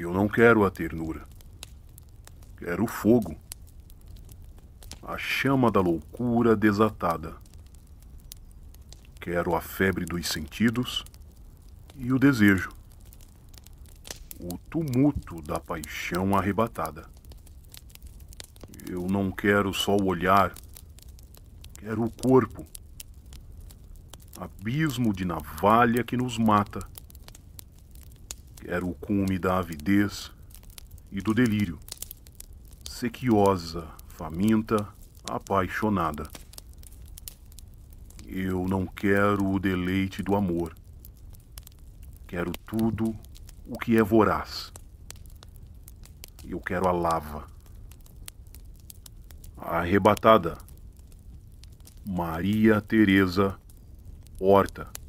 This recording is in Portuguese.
Eu não quero a ternura. Quero o fogo. A chama da loucura desatada. Quero a febre dos sentidos e o desejo. O tumulto da paixão arrebatada. Eu não quero só o olhar, quero o corpo. Abismo de navalha que nos mata era o cume da avidez e do delírio. Sequiosa, faminta, apaixonada. Eu não quero o deleite do amor. Quero tudo o que é voraz. Eu quero a lava. Arrebatada. Maria Teresa Horta.